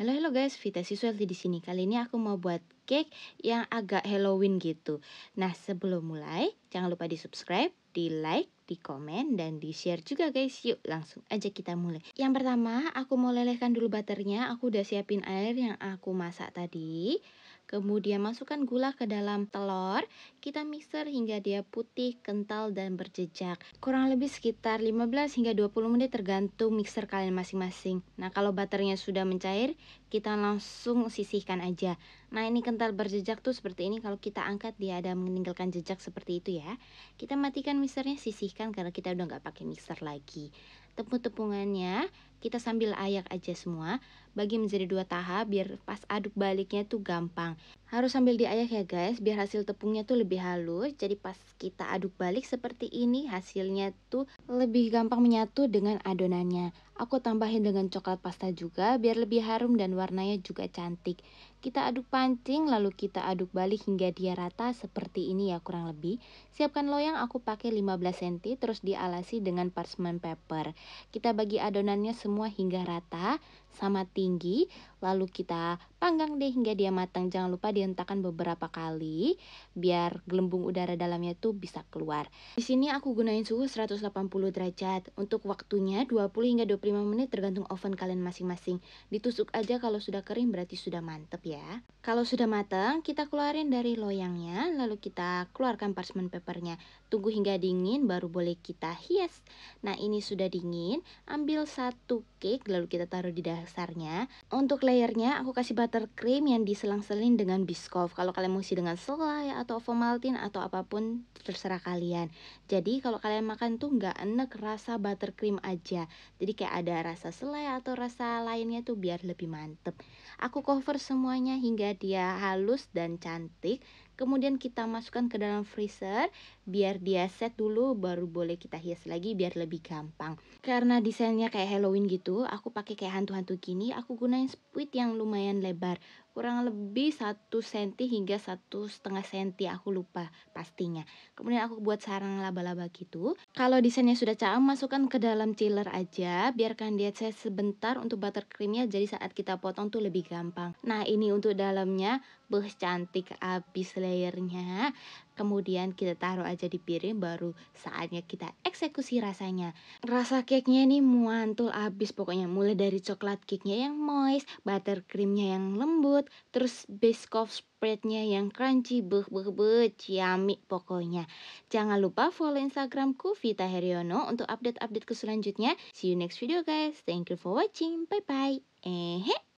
Halo halo guys, Vita Siswelti di sini. Kali ini aku mau buat cake yang agak Halloween gitu. Nah, sebelum mulai, jangan lupa di-subscribe, di-like, di komen dan di share juga guys yuk langsung aja kita mulai yang pertama aku mau lelehkan dulu butternya aku udah siapin air yang aku masak tadi kemudian masukkan gula ke dalam telur kita mixer hingga dia putih kental dan berjejak kurang lebih sekitar 15 hingga 20 menit tergantung mixer kalian masing-masing nah kalau butternya sudah mencair kita langsung sisihkan aja Nah ini kental berjejak tuh seperti ini kalau kita angkat dia ada meninggalkan jejak seperti itu ya Kita matikan mixernya sisihkan karena kita udah nggak pakai mixer lagi tepung-tepungannya kita sambil ayak aja semua bagi menjadi dua tahap biar pas aduk baliknya tuh gampang harus sambil diayak ya guys biar hasil tepungnya tuh lebih halus jadi pas kita aduk balik seperti ini hasilnya tuh lebih gampang menyatu dengan adonannya aku tambahin dengan coklat pasta juga biar lebih harum dan warnanya juga cantik kita aduk pancing lalu kita aduk balik hingga dia rata seperti ini ya kurang lebih siapkan loyang aku pakai 15 cm terus dialasi dengan parchment paper kita bagi adonannya semua hingga rata, sama tinggi, lalu kita panggang deh hingga dia matang. Jangan lupa dihentakkan beberapa kali biar gelembung udara dalamnya tuh bisa keluar. Di sini aku gunain suhu 180 derajat. Untuk waktunya 20 hingga 25 menit tergantung oven kalian masing-masing. Ditusuk aja kalau sudah kering berarti sudah mantep ya. Kalau sudah matang, kita keluarin dari loyangnya, lalu kita keluarkan parchment papernya. Tunggu hingga dingin baru boleh kita hias. Nah, ini sudah dingin dingin Ambil satu cake lalu kita taruh di dasarnya Untuk layernya aku kasih buttercream yang diselang seling dengan biskop Kalau kalian mau isi dengan selai atau ovomaltine atau apapun terserah kalian Jadi kalau kalian makan tuh nggak enek rasa buttercream aja Jadi kayak ada rasa selai atau rasa lainnya tuh biar lebih mantep Aku cover semuanya hingga dia halus dan cantik kemudian kita masukkan ke dalam freezer biar dia set dulu baru boleh kita hias lagi biar lebih gampang karena desainnya kayak Halloween gitu, aku pakai kayak hantu-hantu gini, aku gunain spuit yang lumayan lebar kurang lebih 1 cm hingga satu setengah senti aku lupa pastinya kemudian aku buat sarang laba-laba gitu kalau desainnya sudah caam masukkan ke dalam chiller aja biarkan dia saya sebentar untuk buttercreamnya jadi saat kita potong tuh lebih gampang nah ini untuk dalamnya beh cantik abis layernya kemudian kita taruh aja di piring baru saatnya kita eksekusi rasanya rasa cake-nya ini muantul abis pokoknya mulai dari coklat cake-nya yang moist buttercreamnya yang lembut lembut, terus base of spreadnya yang crunchy, beh beh beh, ciamik pokoknya. Jangan lupa follow Instagramku Vita Heriono untuk update update keselanjutnya See you next video guys. Thank you for watching. Bye bye. eh